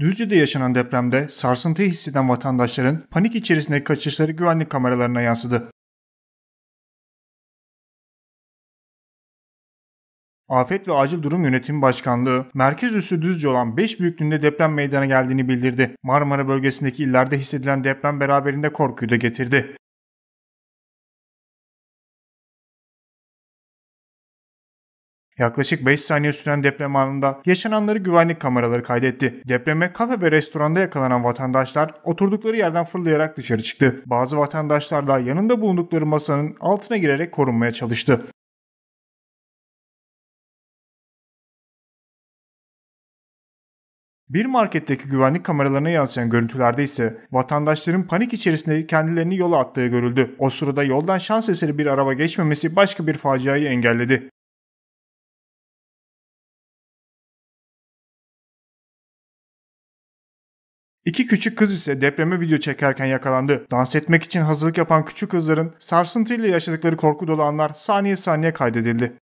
Düzce'de yaşanan depremde sarsıntıyı hisseden vatandaşların panik içerisinde kaçışları güvenlik kameralarına yansıdı. Afet ve Acil Durum Yönetimi Başkanlığı, merkez üssü düzce olan 5 büyüklüğünde deprem meydana geldiğini bildirdi. Marmara bölgesindeki illerde hissedilen deprem beraberinde korkuyu da getirdi. Yaklaşık 5 saniye süren deprem anında yaşananları güvenlik kameraları kaydetti. Depreme kafe ve restoranda yakalanan vatandaşlar oturdukları yerden fırlayarak dışarı çıktı. Bazı vatandaşlar da yanında bulundukları masanın altına girerek korunmaya çalıştı. Bir marketteki güvenlik kameralarına yansıyan görüntülerde ise vatandaşların panik içerisinde kendilerini yola attığı görüldü. O sırada yoldan şans eseri bir araba geçmemesi başka bir faciayı engelledi. İki küçük kız ise depreme video çekerken yakalandı. Dans etmek için hazırlık yapan küçük kızların sarsıntıyla yaşadıkları korku dolu anlar saniye saniye kaydedildi.